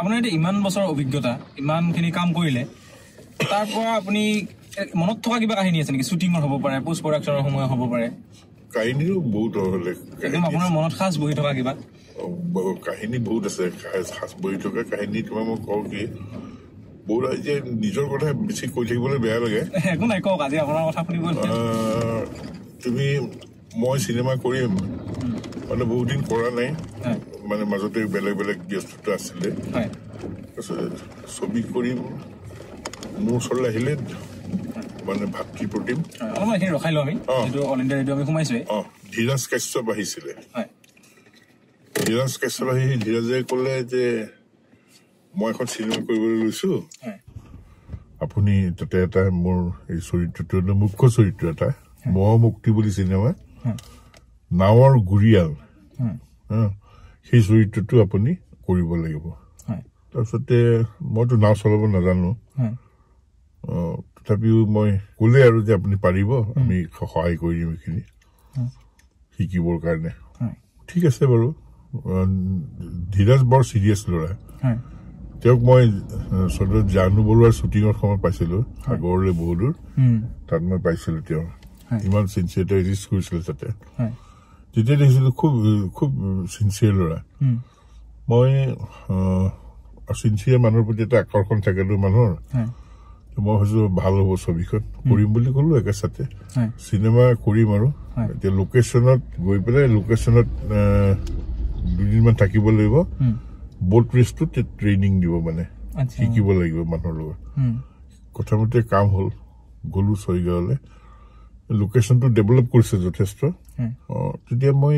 আপোনাৰ এতিয়া ইমান বছৰ অভিজ্ঞতা ইমানখিনি কাম কৰিলে তাৰ পৰা আপুনি মনত থকা কিবা কাহিনী আছে নেকি শ্বুটিঙৰ হ'ব পাৰে পোষ্ট প্ৰডাকশ্যনৰ সময় হ'ব পাৰে কাহিনীও বহুত হ'লে একদম আপোনাৰ মনত সাজ বহি থকা কিবা কাহিনী বহুত আছে সাজ বহি থকা কাহিনী তোমাৰ মই কওঁ কি বহুত যে নিজৰ কথা বেছি কৈ থাকিবলৈ বেয়া লাগে একো নাই কওক আজি আপোনাৰ কথা শুনিবলৈ তুমি মই চিনেমা কৰিম মানে বহুত দিন কৰা নাই মানে মাজতে বেলেগ বেলেগ ব্যস্ততা আছিলে ছবি কৰিম মোৰ ওচৰলৈ আহিলে মানে ভাতৃ প্ৰতিম ধীৰাজ কাশ্যপ আহিছিলে ধীৰাজ কাশ্যপ আহি ধীৰাজে ক'লে যে মই এখন চিনেমা কৰিবলৈ লৈছো আপুনি তাতে এটা মোৰ এই চৰিত্ৰটো মুখ্য চৰিত্ৰ এটা মহ মুক্তি বুলি চিনেমা নাৱৰ গুৰিয়াল সেই চৰিত্ৰটো আপুনি কৰিব লাগিব তাৰপিছতে মইতো নাও চলাব নাজানো তথাপিও মই ক'লে আৰু যে আপুনি পাৰিব আমি সহায় কৰি দিম এইখিনি শিকিবৰ কাৰণে ঠিক আছে বাৰু ধীৰাজ বৰ চিৰিয়াছ ল'ৰা তেওঁক মই চলতে জানু বৰুৱাৰ শ্বুটিঙৰ সময়ত পাইছিলোঁ আগৰলৈ বহুদূৰ তাত মই পাইছিলো তেওঁৰ ইমান চিনচিয়াৰ তেওঁ ৰিস্ক কৰিছিলে তাতে তেতিয়া দেখিছিলোঁ খুব খুব চিনচিয়াৰ ল'ৰা মই চিনচিয়াৰ মানুহৰ প্ৰতি এটা আকৰ্ষণ থাকেতো মানুহৰ মই ভাবিছোঁ ভাল হ'ব ছবিখন কৰিম বুলি ক'লোঁ একেচাতে চিনেমা কৰিম আৰু এতিয়া লোকেশ্যনত গৈ পেলাই লোকেশ্যনত দুদিনমান থাকিব লাগিব বোট ৰেচটোত ট্ৰেইনিং দিব মানে শিকিব লাগিব মানুহৰ লগত কথা মতে কাম হ'ল গ'লো চৰিগাঁৱলৈ লোকেশ্যনটো ডেভেলপ কৰিছে যথেষ্ট তেতিয়া মই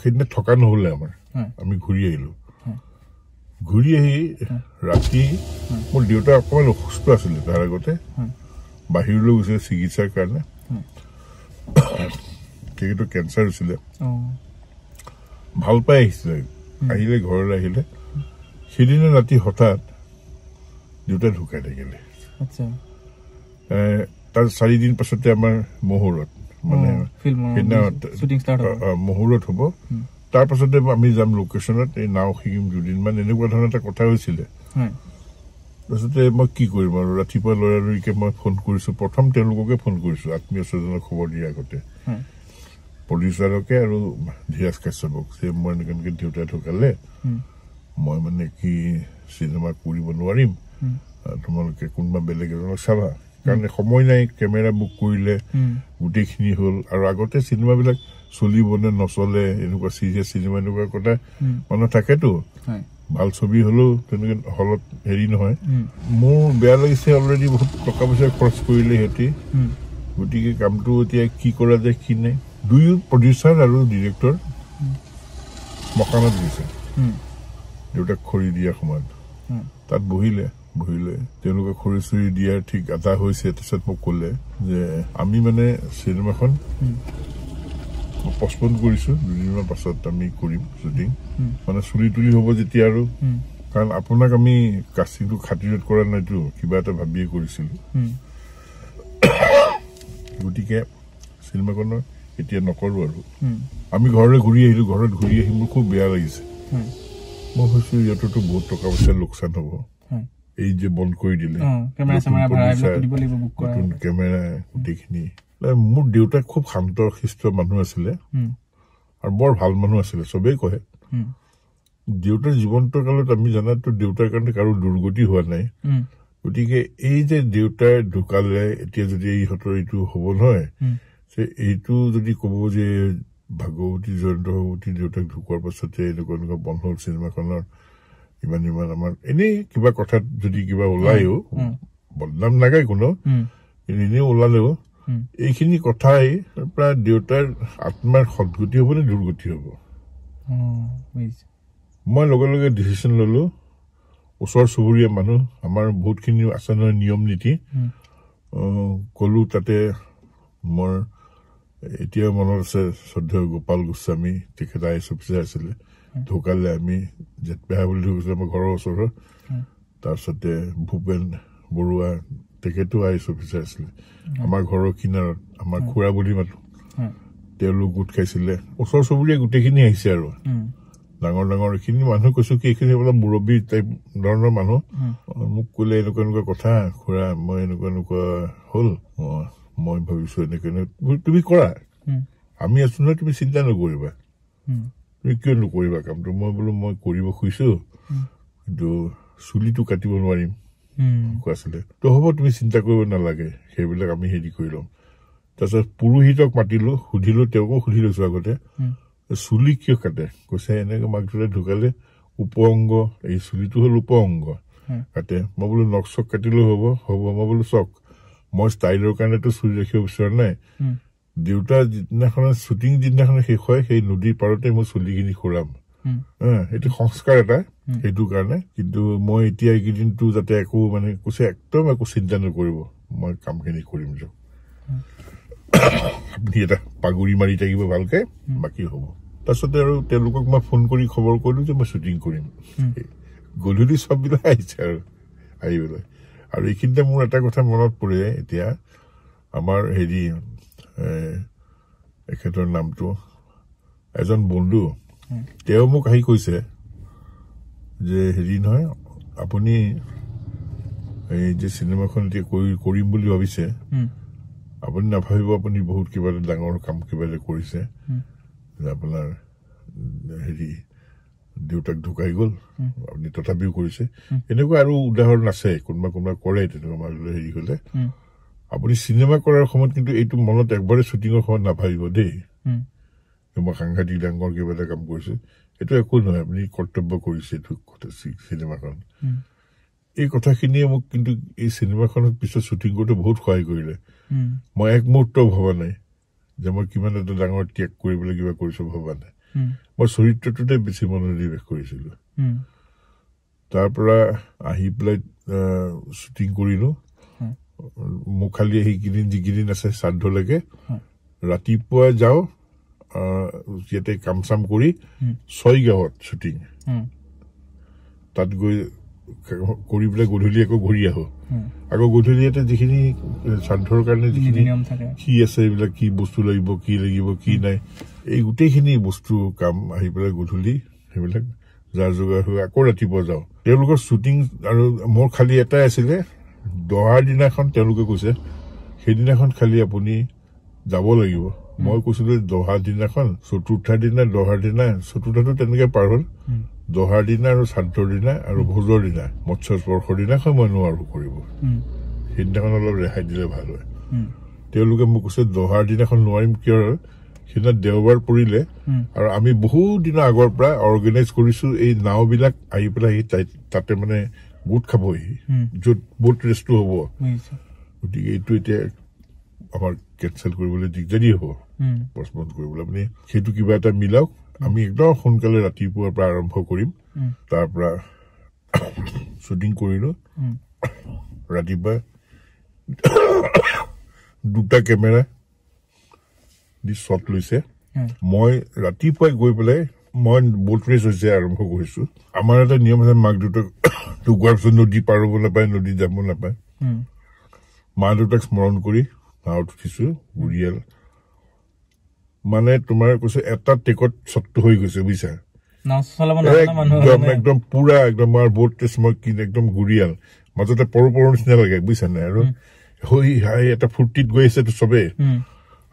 সেইদিনা থকা নহ'লে আমাৰ আমি ঘূৰি আহিলো ঘূৰি আহি ৰাতি মোৰ দেউতা অকমান অসুস্থ আছিলে তাৰ আগতে বাহিৰলৈ গৈছিলে চিকিৎসাৰ কাৰণে সেইটো কেঞ্চাৰ হৈছিলে ভাল পাই আহিছিলে আহিলে ঘৰলৈ আহিলে সেইদিনা ৰাতি হঠাৎ দেউতা ঢুকাই থাকিলে তাৰ চাৰিদিন পাছতে আমাৰ মহুৰত মানে মহুৰত হ'ব তাৰ পাছতে আমি যাম লোকেশ্যনত এই নাও শিকিম দুদিনমান এনেকুৱা ধৰণৰ এটা কথা হৈছিলে তাৰপিছতে মই কি কৰিম আৰু ৰাতিপুৱা লৰালৰিকে মই ফোন কৰিছোঁ প্ৰথম তেওঁলোককে ফোন কৰিছোঁ আত্মীয় স্বজনক খবৰ দিয়াৰ আগতে পৰিচালকে আৰু ধীৰাজ কাশ্যপক যে মই এনেকে এনেকে দেউতাই ঢুকালে মই মানে কি চিনেমা কৰিব নোৱাৰিম তোমালোকে কোনোবা বেলেগ এজনক চাবা কাৰণে সময় নাই কেমেৰা বুক কৰিলে গোটেইখিনি হল আৰু আগতে চিনেমাবিলাক চলিবনে নচলে এনেকুৱা চিৰিয়াছ চিনেমা এনেকুৱা কথা মনত থাকেতো ভাল ছবি হলেও তেনেকে হলত হেৰি নহয় মোৰ বেয়া লাগিছে অলৰেডি বহুত টকা পইচা খৰচ কৰিলে সিহঁতি গতিকে কামটো এতিয়া কি কৰা যায় কি নাই দুয়ো প্ৰডিউচাৰ আৰু ডিৰেক্টৰ মকানত গৈছে দেউতাক খৰি দিয়া সময়ত তাত বহিলে ভৰিলে তেওঁলোকে খৰি চৰি দিয়াৰ ঠিক এটা হৈছে তাৰপিছত মোক ক'লে যে আমি মানে চিনেমাখন পষ্টপন কৰিছো দুদিনমান পাছত আমি কৰিম শ্বুটিং মানে চুলি তুলি হ'ব যেতিয়া আৰু কাৰণ আপোনাক আমি কাষ্টিংটো খাতিৰত কৰা নাইতো কিবা এটা ভাবিয়ে কৰিছিলো গতিকে চিনেমাখনৰ এতিয়া নকৰো আৰু আমি ঘৰলৈ ঘূৰি আহিলো ঘৰত ঘূৰি আহি মোৰ খুব বেয়া লাগিছে মই ভাবিছো ইয়াতোতো বহুত টকা পইচা লোকচান হ'ব এই যে বন্ধ কৰি দিলে কেমেৰা গোটেইখিনি মোৰ দেউতাক খুব শান্ত সৃষ্ট মানুহ আছিলে আৰু বৰ ভাল মানুহ আছিলে চবেই কয় দেউতাৰ জীৱনটোৰ কালত আমি জনাতো দেউতাৰ কাৰণে কাৰো দুৰ্গতি হোৱা নাই গতিকে এই যে দেউতাই ঢুকালে এতিয়া যদি ইহঁতৰ এইটো হব নহয় এইটো যদি কব যে ভাগৱতী জয়ন্ত ভাগৱতী দেউতাক ঢুকোৱাৰ পাছতে এনেকুৱা এনেকুৱা বন্ধ হ'ল চিনেমাখনৰ ইমান ইমান আমাৰ এনেই কিবা কথাত যদি কিবা ওলায়ো বদনাম নাগায় কোনো এনেই ওলালেও এইখিনি কথাই প্ৰায় দেউতাৰ আত্মাৰ সদগতি হ'ব নে দুৰ্গতি হ'ব মই লগে লগে ডিচিশ্যন ললোঁ ওচৰ চুবুৰীয়া মানুহ আমাৰ বহুতখিনি আছে নহয় নিয়ম নীতি ক'লোঁ তাতে মোৰ এতিয়াও মনত আছে শ্ৰদ্ধেয় গোপাল গোস্বামী তেখেত আই এছ অফিচাৰ আছিলে ঢুকালে আমি জেঠপেহা বুলি ঢুকিছিলোঁ আমাৰ ঘৰৰ ওচৰৰ তাৰপিছতে ভূপেন বৰুৱা তেখেতো আই এছ অফিচাৰ আছিলে আমাৰ ঘৰৰ কিনাৰত আমাৰ খুৰা বুলি মাতো তেওঁলোক গোট খাইছিলে ওচৰ চুবুৰীয়া গোটেইখিনি আহিছে আৰু ডাঙৰ ডাঙৰ এইখিনি মানুহ কৈছো কি এইখিনি অলপ মুৰব্বী টাইপ ধৰণৰ মানুহ মোক কলে এনেকুৱা এনেকুৱা কথা খুৰা মই এনেকুৱা এনেকুৱা হল মই ভাবিছো এনেকুৱা তুমি কৰা আমি আছো নহয় তুমি চিন্তা নকৰিবা ৰিকুৱেণ্টো কৰিবা কামটো মই বোলো মই কৰিব খুজিছো কিন্তু চুলিটো কাটিব নোৱাৰিম কৈছিলে ত' হ'ব তুমি চিন্তা কৰিব নালাগে সেইবিলাক আমি হেৰি কৰি ল'ম তাৰপিছত পুৰোহিতক মাতিলো সুধিলো তেওঁকো সুধি লৈছো আগতে চুলি কিয় কাটে কৈছে এনেকে মাকটোৰে ঢুকালে উপ অংগ এই চুলিটো হ'ল উপ অংগ কাটে মই বোলো নখ চক কাটিলেও হ'ব হ'ব মই বোলো চক মই ষ্টাইলৰ কাৰণেতো চুলি ৰাখিব বিচৰা নাই দেউতাৰ যিদিনাখন শ্বুটিং যিদিনাখন শেষ হয় সেই নদীৰ পাৰতে মই চুলিখিনি খুৰাম সেইটো সংস্কাৰ এটা সেইটো কাৰণে কিন্তু মই এতিয়া এইকেইদিনটো যাতে একো মানে কৈছে একদম একো চিন্তা নকৰিব মই কামখিনি কৰিম যাওক আপুনি এটা পাগুৰি মাৰি থাকিব ভালকে বাকী হব তাৰপিছতে আৰু তেওঁলোকক মই ফোন কৰি খবৰ কৰিলো যে মই শ্বুটিং কৰিম গধূলি চববিলাক আহিছে আৰু আহি পেলাই আৰু এইখিনিতে মোৰ এটা কথা মনত পৰে এতিয়া আমাৰ হেৰি এখেতৰ নামটো এজন বন্ধু তেওঁ মোক আহি কৈছে যে হেৰি নহয় আপুনি এই যে চিনেমাখন এতিয়া কৰিম বুলি ভাবিছে আপুনি নাভাবিব আপুনি বহুত কিবা এটা ডাঙৰ কাম কিবা এটা কৰিছে আপোনাৰ হেৰি দেউতাক ঢুকাই গ'ল আপুনি তথাপিও কৰিছে এনেকুৱা আৰু উদাহৰণ আছে কোনোবা কোনোবা কৰে তেনেকুৱা মাজলৈ হেৰি হ'লে আপুনি চিনেমা কৰাৰ সময়ত কিন্তু এইটো মনত একবাৰে শ্বুটিঙৰ সময়ত নাভাবিব দেই মই সাংঘাতিক ডাঙৰ কিবা এটা কাম কৰিছো এইটো একো নহয় আপুনি কৰ্তব্য কৰিছে এইটো কথা চিনেমাখন এই কথাখিনিয়ে মোক কিন্তু এই চিনেমাখনত পিছত শ্বুটিং কৰোঁতে বহুত সহায় কৰিলে মই এক মুহূৰ্ত ভবা নাই যে মই কিমান এটা ডাঙৰ ত্যাগ কৰিবলৈ কিবা কৰিছো ভবা নাই মই চৰিত্ৰটোতে বেছি মনোনিৱেশ কৰিছিলো তাৰ পৰা আহি পেলাই শ্বুটিং কৰিলোঁ মুখালি আহি কিদিন যিকেইদিন আছে শ্ৰাদ্ধলৈকে ৰাতিপুৱাই যাওঁ ইয়াতে কাম চাম কৰি ছয়গাঁৱত শ্বুটিং তাত গৈ কৰি পেলাই গধূলি আকৌ ঘূৰি আহো আকৌ গধূলি ইয়াতে যিখিনি শ্ৰাদ্ধৰ কাৰণে যিখিনি কি আছে এইবিলাক কি বস্তু লাগিব কি লাগিব কি নাই এই গোটেইখিনি বস্তু কাম আহি পেলাই গধূলি সেইবিলাক যা যোগাৰ হৈ আকৌ ৰাতিপুৱা যাওঁ তেওঁলোকৰ শ্বুটিং আৰু মোৰ খালী এটাই আছিলে দৰাৰ দিনাখন তেওঁলোকে কৈছে সেইদিনাখন খালি আপুনি যাব লাগিব মই কৈছিলো দহাৰ দিনাখন চতুৰ্থাৰ দিনা দহাৰ দিনা চতুৰ্থটো তেনেকে পাৰ হ'ল দহাৰ দিনা আৰু শ্ৰাদ্ধৰ দিনা আৰু ভোজৰ দিনা মৎস্যস্পৰ্শৰ দিনাখন মই নোৱাৰো কৰিব সেইদিনাখন অলপ ৰেহাই দিলে ভাল হয় তেওঁলোকে মোক কৈছে দহাৰ দিনাখন নোৱাৰিম কিয় সেইদিনা দেওবাৰ পৰিলে আৰু আমি বহুত দিনৰ আগৰ পৰা অৰ্গেনাইজ কৰিছো এই নাওবিলাক আহি পেলাই তাতে মানে গোট খাবহি য'ত বহুত ৰেষ্টো হ'ব গতিকে এইটো এতিয়া আমাৰ কেনচেল কৰিবলৈ দিগদাৰী হ'ব পষ্টপন কৰিবলৈ আপুনি সেইটো কিবা এটা মিলাওক আমি একদম সোনকালে ৰাতিপুৱাৰ পৰা আৰম্ভ কৰিম তাৰ পৰা শ্বুটিং কৰিলোঁ ৰাতিপুৱা দুটা কেমেৰা দি শ্বট লৈছে মই ৰাতিপুৱাই গৈ পেলাই মই বোলফ্ৰেজ হৈছে আৰম্ভ কৰিছো আমাৰ এটা নিয়ম আছে মাক দেউতাক ঢুকোৱাৰ পিছত নদী পাৰ হ'ব নাপায় নদীত যাব নাপায় মা দেউতাক স্মৰণ কৰি নাৱত উঠিছো বুঢ়িয়াল মানে তোমাৰ কৈছে এটা টেকত চত্তু হৈ গৈছে বুজিছা একদম পুৰা একদম আমাৰ বোট টেষ্ট মই কি একদম গুৰিয়াল মাজতে পৰো পৰো নিচিনা লাগে বুজিছা নাই আৰু হৈ হাই এটা ফূৰ্তিত গৈ আছে চবেই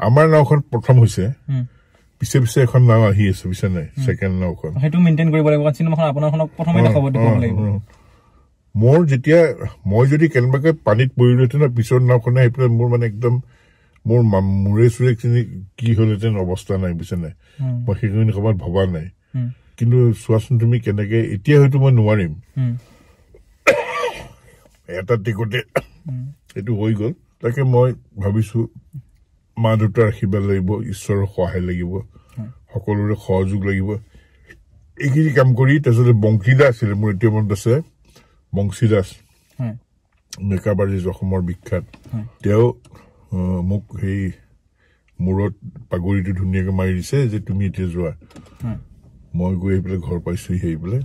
আমাৰ নাওখন প্ৰথম হৈছে পিছে পিছে এখন নাম আহি আছে বুজিছে নাই ছেকেণ্ড নাও এখন সেইটো মেইনটেইন কৰিব লাগিব কাৰণ চিনেমাখন আপোনাৰ খনক দেখাব দিব লাগিব মোৰ যেতিয়া মই যদি কেনেবাকৈ পানীত পৰিলোহেঁতেন পিছৰ নাওখনে আহি পেলাই মোৰ মানে একদম মোৰ মূৰে চুৰে খিনি কি হলহেঁতেন অৱস্থা নাই বুজিছে নাই মই সেইখিনি সময়ত ভবা নাই কিন্তু চোৱাচোন তুমি কেনেকে এতিয়া হয়তো মই নোৱাৰিম এটা টিকটে এইটো হৈ গল তাকে মই ভাবিছো মা দেউতাৰ আশীৰ্বাদ লাগিব ঈশ্বৰৰ সহায় লাগিব সকলোৰে সহযোগ লাগিব এইখিনি কাম কৰি তাৰপিছতে বংশী আছিলে মোৰ এতিয়া মনত আছে বংশী দাস মেকআপ আৰ্টিষ্ট অসমৰ বিখ্যাত তেওঁ মোক সেই মূৰত পাগুৰিটো ধুনীয়াকৈ মাৰি দিছে যে তুমি এতিয়া যোৱা মই গৈ আহি পেলাই ঘৰ পাইছোহি আহি পেলাই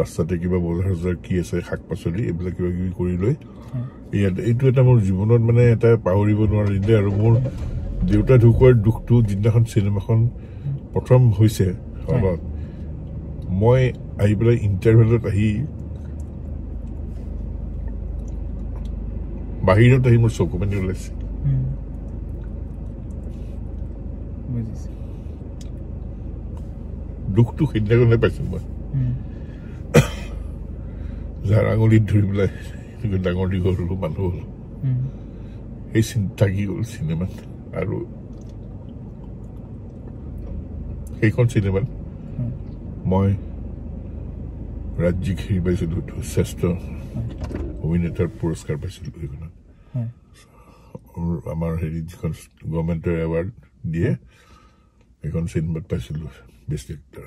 ৰাস্তাতে কিবা বজাৰ চজাৰ কি আছে শাক পাচলি এইবিলাক কিবা কিবি কৰি লৈ এইটো এটা মোৰ জীৱনত মানে এটা পাহৰিব নোৱাৰি দেই আৰু মোৰ দেউতা ঢুকোৱাৰ দুখটো যিদিনাখন চিনেমাখন প্ৰথম হৈছে সভাত মই আহি পেলাই ইণ্টাৰভেলত আহি বাহিৰত আহি মোৰ চকু পানী ওলাইছে দুখটো সেইদিনাখনে পাইছো মই যাৰ ধৰি পেলাই এইবিলাক ডাঙৰ দীঘল হ'লো মানুহ হ'লো সেই চিন্তা কি গ'ল চিনেমাত আৰু সেইখন চিনেমাত মই ৰাজ্যিক হেৰি পাইছিলো শ্ৰেষ্ঠ অভিনেতাৰ পুৰস্কাৰ পাইছিলো সেইখনত আমাৰ হেৰি যিখন গভৰ্ণমেণ্টৰ এৱাৰ্ড দিয়ে সেইখন চিনেমাত পাইছিলো বেষ্ট এক্টৰ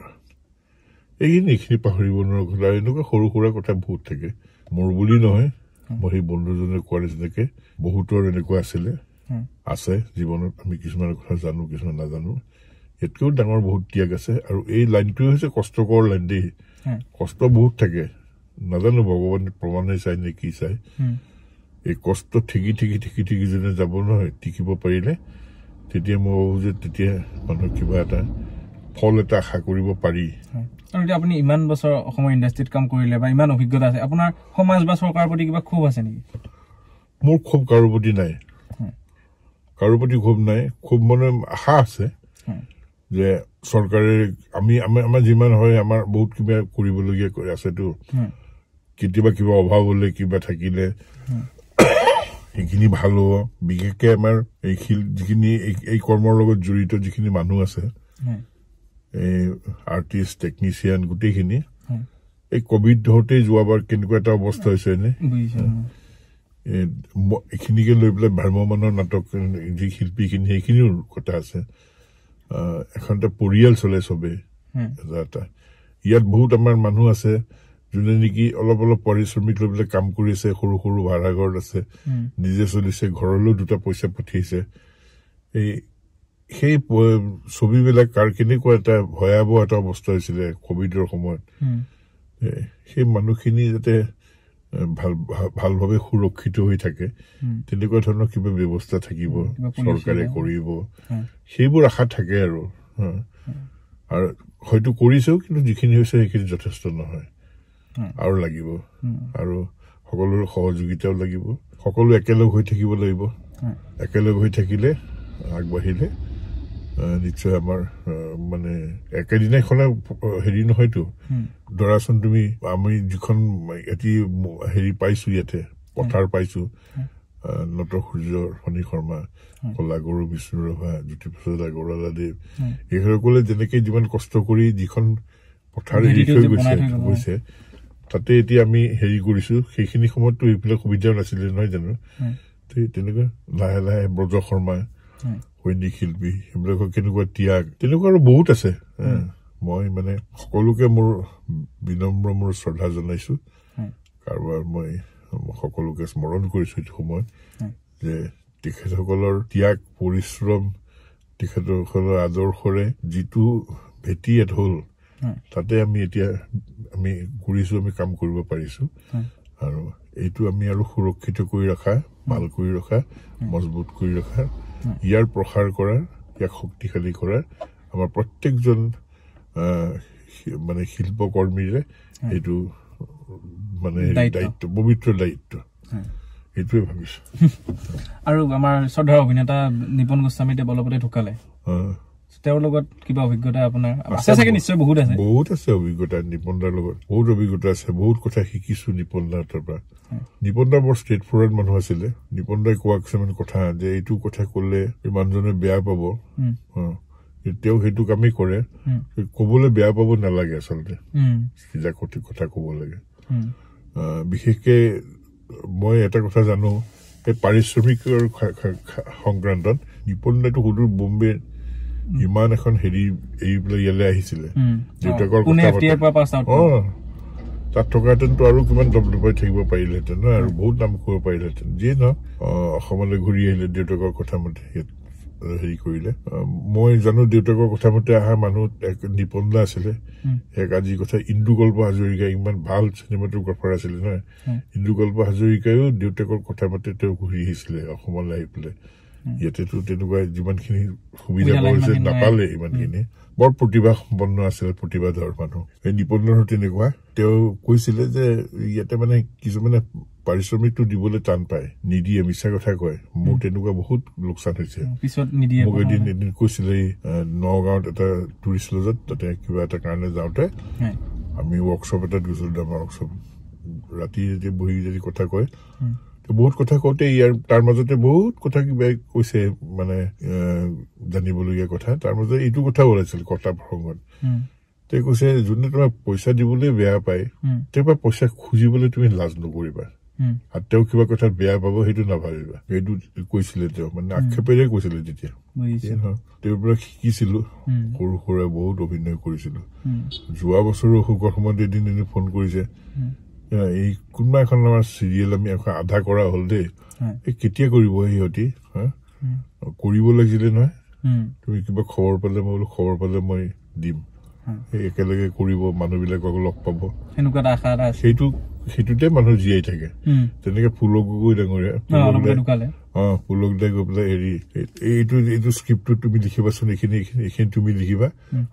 এইখিনি এইখিনি পাহৰিব নোৱাৰো কথা এনেকুৱা সৰু সুৰা কথা বহুত থাকে মোৰ বুলি নহয় মই সেই বন্ধুজনে কোৱাৰ নিচিনাকে বহুতৰ এনেকুৱা আছিলে আছে জীৱনত আমি কিছুমান কথা জানো কিছুমান নাজানো ইয়াতকৈও ডাঙৰ বহুত ত্যাগ আছে আৰু এই লাইনটোৱে হৈছে কষ্টকৰ লাইন দেই কষ্ট বহুত থাকে নাজানো ভগৱানে প্ৰমাণে চাই নে কি চাই এই কষ্ট ঠিকি ঠিকি ঠিকি ঠিকি যেনে যাব নহয় টিকিব পাৰিলে তেতিয়া মই ভাবো যে তেতিয়া মানুহ কিবা এটা ফল এটা আশা কৰিব পাৰি আপুনি ইমান বছৰ অসমৰ ইণ্ডাষ্ট্ৰিত কাম কৰিলে বা ইমান অভিজ্ঞতা আছে আপোনাৰ সমাজ বা চৰকাৰৰ প্ৰতি কিবা ক্ষোভ আছে নেকি মোৰ ক্ষোভ কাৰো প্ৰতি নাই কাৰো প্ৰতি ক্ষোভ নাই ক্ষোভ মানে আশা আছে যে চৰকাৰে আমি আমাৰ যিমান হয় আমাৰ বহুত কিবা কৰিবলগীয়া কৰি আছেতো কেতিয়াবা কিবা অভাৱ হ'লে কিবা থাকিলে সেইখিনি ভাল হ'ব বিশেষকৈ আমাৰ এই শিল যিখিনি এই কৰ্মৰ লগত জড়িত যিখিনি মানুহ আছে আৰ্টিষ্ট টেকনিচিয়ান গোটেইখিনি এই কভিড ধৰোঁতে যোৱাবাৰ কেনেকুৱা এটা অৱস্থা হৈছে এনে এইখিনিকে লৈ পেলাই ভ্ৰাম্যমানৰ নাটক যি শিল্পীখিনি সেইখিনিও কথা আছে এখন এটা পৰিয়াল চলে চবেই এটা এটা ইয়াত বহুত আমাৰ মানুহ আছে যোনে নেকি অলপ অলপ পাৰিশ্ৰমিক লৈ পেলাই কাম কৰি আছে সৰু সৰু ভাড়াঘৰত আছে নিজে চলিছে ঘৰলৈও দুটা পইচা পঠিয়াইছে এই সেই ছবিবিলাক কাৰ কেনেকুৱা এটা ভয়াৱহ এটা অৱস্থা হৈছিলে কভিডৰ সময়ত সেই মানুহখিনি যাতে ভাল ভালভাৱে সুৰক্ষিত হৈ থাকে তেনেকুৱা ধৰণৰ কিবা ব্যৱস্থা থাকিব চৰকাৰে কৰিব সেইবোৰ আশা থাকে আৰু আৰু হয়তো কৰিছেও কিন্তু যিখিনি হৈছে সেইখিনি যথেষ্ট নহয় আৰু লাগিব আৰু সকলোৰে সহযোগিতাও লাগিব সকলো একেলগ হৈ থাকিব লাগিব একেলগ হৈ থাকিলে আগবাঢ়িলে নিশ্চয় আমাৰ মানে একেদিনাইখনে হেৰি নহয়তো দৰাচোন তুমি আমি যিখন এটি হেৰি পাইছো ইয়াতে পথাৰ পাইছো নট সূৰ্য ফণি শৰ্মা কলা গৰু বিষ্ণু ৰভা জ্যোতিপ্ৰসাদ আগৰৱালা দেৱ এইসকলে যেনেকে যিমান কষ্ট কৰি যিখন পথাৰ হেৰি থৈ গৈছে গৈছে তাতে এতিয়া আমি হেৰি কৰিছো সেইখিনি সময়ততো এইবিলাক সুবিধাও নাছিলে নহয় জানো তেনেকুৱা লাহে লাহে ব্ৰজ শৰ্মা সৈনিক শিল্পী সেইবিলাকৰ কেনেকুৱা ত্যাগ তেনেকুৱা আৰু বহুত আছে মই মানে সকলোকে মোৰ বিনম্ৰ মোৰ শ্ৰদ্ধা জনাইছো কাৰোবাৰ মই সকলোকে স্মৰণ কৰিছো এইটো সময়ত যে তেখেতসকলৰ ত্যাগ পৰিশ্ৰম তেখেতসকলৰ আদৰ্শৰে যিটো ভেটি এ হ'ল তাতে আমি এতিয়া আমি ঘূৰিছো আমি কাম কৰিব পাৰিছো আৰু এইটো আমি আৰু সুৰক্ষিত কৰি ৰখা ভাল কৰি ৰখা মজবুত কৰি ৰখা ইয়াৰ প্ৰসাৰ কৰা ইয়াক শক্তিশালী কৰা আমাৰ প্ৰত্যেকজন মানে শিল্পকৰ্মীৰে এইটো মানে দায়িত্ব পবিত্ৰ দায়িত্ব সেইটোৱে ভাবিছো আৰু আমাৰ শ্ৰদ্ধাৰ অভিনেতা নিপন গোস্বামী দেৱলপতে ঢুকালে তেওঁৰ লগত কিবা অভিজ্ঞতা আপোনাৰ বহুত আছে অভিজ্ঞতা নিপনদাৰ লগত বহুত অভিজ্ঞতা আছে বহুত কথা শিকিছো নিপনদাৰ হাতৰ পৰা নিপনদা বৰ ষ্ট্ৰেট ফৰৱাৰ্ড মানুহ আছিলে নিপনদাই কোৱা কিছুমান কথা যে এইটো কথা কলে মানুহজনে বেয়া পাব তেওঁ সেইটো কামেই কৰে কবলৈ বেয়া পাব নালাগে আচলতে কিবা কথা কব লাগে বিশেষকে মই এটা কথা জানো পাৰিশ্ৰমিক সংক্ৰান্তত নিপনদাইটো সুদূৰ বোম্বেৰ ইমান এখন হেৰি এৰি পেলাই ইয়ালৈ আহিছিলে তাত থকাহেঁতেনতো আৰু কিমান দপদপাই থাকিব পাৰিলেহেঁতেন ন আৰু বহুত নাম কৰিব পাৰিলেহেঁতেন যিয়ে নহওক অসমলৈ ঘূৰি আহিলে দেউতাকৰ কথা মতে হেৰি কৰিলে মই জানো দেউতাকৰ কথা মতে অহা মানুহ এক নিপন্দা আছিলে এক আজি কথা ইন্দু গল্প হাজৰিকা ইমান ভাল চিনেমাটোগ্ৰাফাৰ আছিলে নহয় গল্প হাজৰিকায়ো দেউতাকৰ কথা মতে তেওঁ ঘূৰি আহিছিলে অসমলৈ আহি পেলাই ইয়াতেতো তেনেকুৱা যিমানখিনি সুবিধা কৰিছে নাপালে ইমানখিনি বৰ প্ৰতিভা সম্পন্ন আছিলে প্ৰতিভাধৰ মানুহ সেই নিপন্নৰ তেনেকুৱা তেওঁ কৈছিলে যে ইয়াতে মানে কিছুমানে পাৰিশ্ৰমিকটো দিবলৈ টান পায় নিদিয়ে মিছা কথা কয় মোৰ তেনেকুৱা বহুত লোকচান হৈছে মোক এদিন এদিন কৈছিলে নগাঁৱত এটা টুৰিষ্ট লজত তাতে কিবা এটা কাৰণে যাওঁতে আমি ৱৰ্কশ্বপ এটা গৈছিলো আমাৰ ৱৰ্কশ্বপ ৰাতি যদি বহি যদি কথা কয় বহুত কথা কওঁতে ইয়াৰ তাৰ মাজতে বহুত কথা কিবা কৈছে মানে জানিবলগীয়া কথা তাৰ মাজতে এইটো কথা ওলাইছিল কৰ্তা প্ৰসংগত তেওঁ কৈছে যোনে তোমাক পইচা দিবলৈ বেয়া পায় তেওঁৰ পৰা পইচা খুজিবলৈ তুমি লাজ নকৰিবা আৰু তেওঁ কিবা কথা বেয়া পাব সেইটো নাভাবিবা সেইটো কৈছিলে তেওঁ মানে আক্ষেপেৰে কৈছিলে তেতিয়া তেওঁৰ পৰা শিকিছিলো সৰু সৰু বহুত অভিনয় কৰিছিলো যোৱা বছৰো অসুখৰ সময়ত এদিন এনে ফোন কৰিছে এই কোনোবা এখন আমাৰ চিৰিয়েল আমি এখন আধা কৰা হ'ল দেই এই কেতিয়া কৰিব সিহঁতি কৰিব লাগিছিলে নহয় তুমি কিবা খবৰ পালে মই বোলো খবৰ পালে মই দিম একেলগে কৰিব মানুহবিলাকক লগ পাব সেইটো সেইটোতে মানুহ জীয়াই থাকে তেনেকে ফুলক গগৈ ডাঙৰীয়া অ ফুলক দাই গৈ পেলাই হেৰি এইটো এইটো স্ক্ৰিপ্টটো তুমি লিখিবাচোন এইখিনি এইখিনি এইখিনি তুমি লিখিবা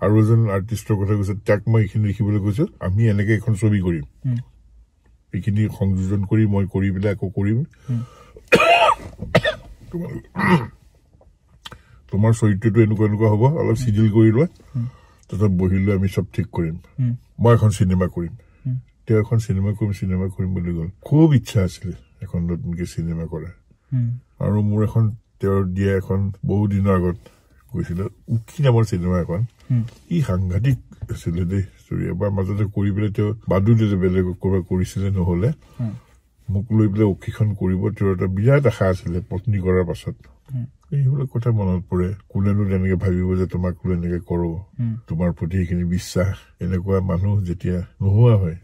আৰু এজন আৰ্টিষ্টৰ কথা কৈছে তাক মই এইখিনি লিখিবলৈ কৈছো আমি এনেকে এখন ছবি কৰিম এইখিনি সংযোজন কৰি মই কৰি পেলাই আকৌ কৰিম তোমাৰ চৰিত্ৰটো এনেকুৱা এনেকুৱা হ'ব অলপ চিডিল কৰি লোৱা তাৰপিছত বহি লৈ আমি চব ঠিক কৰিম মই এখন চিনেমা কৰিম তেওঁ এখন চিনেমা কৰিম চিনেমা কৰিম বুলি গ'ল খুব ইচ্ছা আছিলে এখন নতুনকে চিনেমা কৰা আৰু মোৰ এখন তেওঁৰ দিয়া এখন বহু দিনৰ আগত কৈছিলে উকি নামৰ চিনেমা এখন ই সাংঘাতিক আছিলে দেই ষ্টৰিয়া বা মাজতে কৰি পেলাই তেওঁ বাদুলি যে বেলেগক ক'ৰবাত কৰিছিলে নহ'লে মোক লৈ পেলাই অশিক্ষণ কৰিব তেওঁৰ এটা বিৰাট আশা আছিলে পত্নী কৰাৰ পাছত সেইবিলাক কথা মনত পৰে কোনেনো তেনেকে ভাবিব যে তোমাক লৈ এনেকে কৰো তোমাৰ প্ৰতি সেইখিনি বিশ্বাস এনেকুৱা মানুহ যেতিয়া নোহোৱা হয়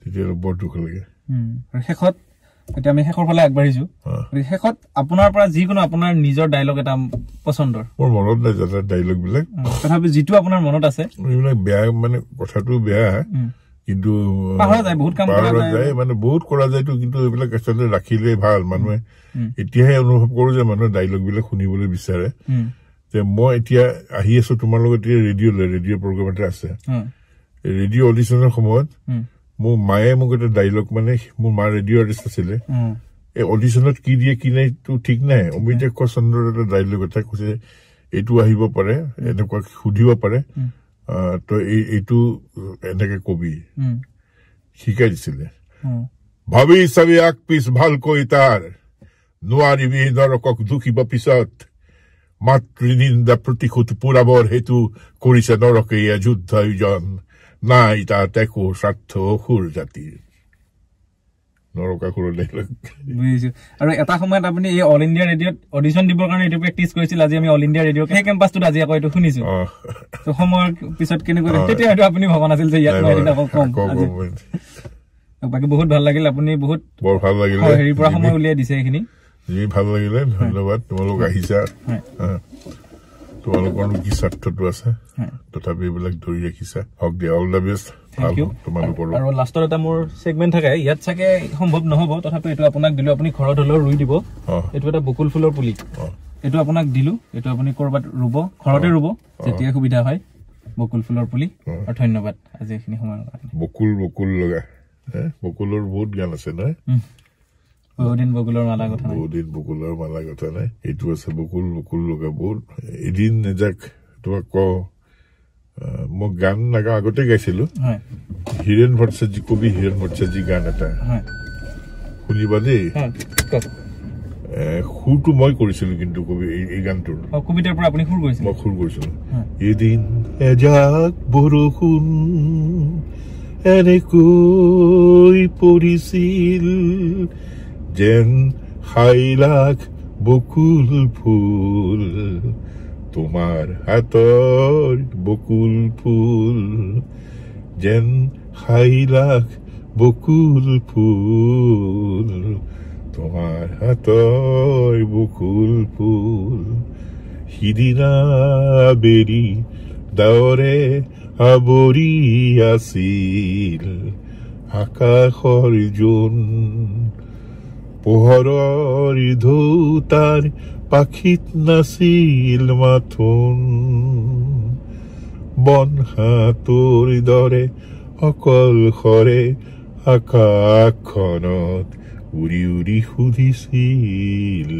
তেতিয়া বৰ দুখ লাগে শেষত এতিয়া আমি শেষৰ ফালে আগবাঢ়িছো শেষত আপোনাৰ পৰা যিকোনো আপোনাৰ নিজৰ ডাইলগ এটা পছন্দৰ মনত নাই যাতে ডাইলগ বিলাক তথাপি যিটো আপোনাৰ মনত আছে বেয়া মানে কথাটো বেয়া কিন্তু বহুত কৰা যায় কিন্তু এইবিলাক আচলতে ৰাখিলে ভাল মানুহে এতিয়াহে অনুভৱ কৰো যে মানুহে ডাইলগ বিলাক শুনিবলৈ বিচাৰে যে মই এতিয়া আহি আছো তোমাৰ লগত এতিয়া ৰেডিঅ'লৈ ৰেডিঅ' প্ৰগ্ৰেম এটা আছে ৰেডিঅ' অডিশ্যনৰ সময়ত মোৰ মায়ে মোক এটা ডাইলগ মানে মোৰ মাৰ ৰেডিঅ' আৰ্টিষ্ট আছিলে এই অডিশ্যনত কি দিয়ে কি নাই তো ঠিক নাই অমিতা কোৱা এটা ডাইলগ এটা কৈছে এইটো আহিব পাৰে এনেকুৱা সুধিব পাৰে তই এই এইটো এনেকে কবি শিকাই দিছিলে ভাবি চাবি আগ পিছ ভালকৈ তাৰ নোৱাৰিবি নৰকক দুখিব পিছত মাতৃনিন্দা প্ৰতিশোধ পূৰাবৰ সেইটো কৰিছে নৰকে যুদ্ধ আয়োজন mai ta te ku satto hul jati noroka kuro lelo bujhi aru eta samoy ta apni all india radio audition dibor karone etu practice korisil aji ami all india radio ke campus tu aji koy etu hunisu to homor pisot kene kore tete etu apni bhavan asil je iyat mari dabo kom বাকী বহুত ভাল লাগিল আপুনি বহুত বৰ ভাল লাগিল হেৰিৰ পৰা সময় উলিয়াই দিছে এইখিনি ভাল লাগিলে ধন্যবাদ তোমালোক আহিছা হয় তোমালোকৰ নিজস্বাৰ্থটো আছে তথাপি এইবিলাক ধৰি ৰাখিছা হওক দিয়া অল দ্য বেষ্ট আৰু লাষ্টত এটা মোৰ চেগমেণ্ট থাকে ইয়াত চাগে সম্ভৱ নহব তথাপি এইটো আপোনাক দিলো আপুনি ঘৰত হলেও ৰুই দিব এইটো এটা বকুল ফুলৰ পুলি এইটো আপোনাক দিলো এইটো আপুনি কৰবাত ৰুব ঘৰতে ৰুব যেতিয়া সুবিধা হয় বকুল ফুলৰ পুলি আৰু ধন্যবাদ আজি এইখিনি সময়ৰ কাৰণে বকুল বকুল লগা বকুলৰ বহুত গান আছে নহয় বহুদিন বকুলৰ মালা কথা নাই বকুলৰ মালা কথা নাই এইটো আছে বকুল বকুল লগা বহুত এদিন নেযাক তোমাক ক মই গান নাগা আগতে গাইছিলো হিৰেণ ভট্টাচাৰ্যী কবি হিৰেণ ভট্টাচাৰ্যী গান এটা শুনিবা দেই সুৰটো মই কৰিছিলো কিন্তু কবি এই গানটোৰ কবিতাৰ পৰা আপুনি মই সুৰ কৰিছিলো এদিন এজাক বৰষুণ এনেকৈ পৰিছিল যেন হাইলাখ বকুল ফুল তোমার হাতর বকুল ফুল যেন হাইলাখ বকুল ফুল তোমার হাতর বকুল ফুল সিদিনা বেরি দাৱৰে আৱৰি আছিল আকাশৰ জোন পোহররি ধূতার পাখিত নাছিল মাথুন বন হাতুর দৰে অকল সৰে আকাশখনত উৰি উৰি সুধিছিল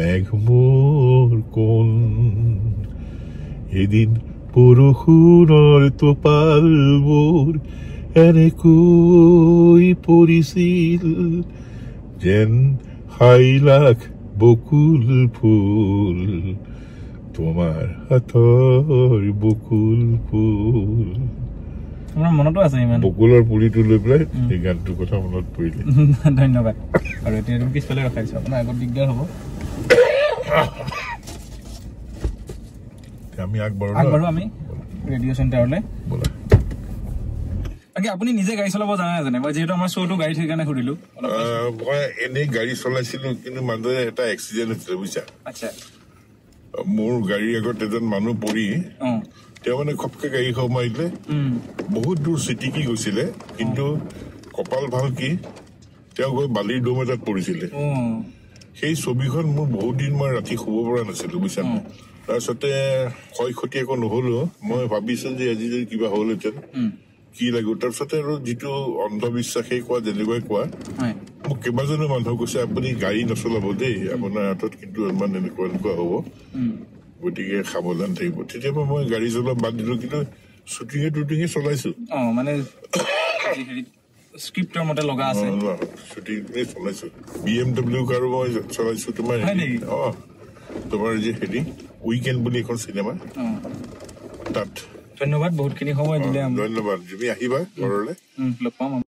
মেঘমোৰ কোন এদিন বৰষুণৰ টোপালবোৰ এনেকৈ পৰিছিল den haylak bokul pul তোমাৰ হাতৰ বকুল ফুল তোমাৰ মনতো আছে ইমান বকুলৰ পুলিটো লৈ পেলাই সেই গানটো কথা মনত পৰিলে ধন্যবাদ আৰু এতিয়া তুমি পিছফালে ৰখাই দিছো আপোনাৰ আগত দিগদাৰ হ'ব আমি আগবাৰ আগবাৰো আমি ৰেডিঅ' চেণ্টাৰলৈ বোলা বাকী আপুনি নিজে গাড়ী চলাব জানে জানে বা যিহেতু আমাৰ শ্ব'টো গাড়ী থাকি কাৰণে সুধিলো মই এনেই গাড়ী চলাইছিলো কিন্তু মানুহে এটা এক্সিডেণ্ট হৈছিলে বুজিছা আচ্ছা মোৰ গাড়ীৰ আগত এজন মানুহ পৰি তেওঁ মানে খপকে গাড়ী খাব মাৰিলে বহুত দূৰ চিটিকি গৈছিলে কিন্তু কপাল ভাল কি তেওঁ গৈ বালিৰ দম এটাত পৰিছিলে সেই ছবিখন মোৰ বহুত দিন মই ৰাতি শুব পৰা নাছিলো বুজিছা তাৰপিছতে ক্ষয় ক্ষতি একো নহলেও মই ভাবিছো যে আজি যদি কিবা হল হেঁতেন কি লাগিব তাৰপিছতে আৰু যিটো অন্ধবিশ্বাসেই কোৱা যেনেকুৱাই কোৱা মোক কেইবাজনো মানুহক কৈছে আপুনি গাড়ী নচলাব দেই আপোনাৰ হাতত কিন্তু ইমান এনেকুৱা এনেকুৱা হ'ব গতিকে সাৱধান থাকিব তেতিয়া মই গাড়ী চলাব বাদ দিলো কিন্তু শ্বুটিঙে টুটিঙে চলাইছো মানে তাত ধন্যবাদ বহুতখিনি সময় দিলে ধন্যবাদ তুমি আহিবা ঘৰলৈ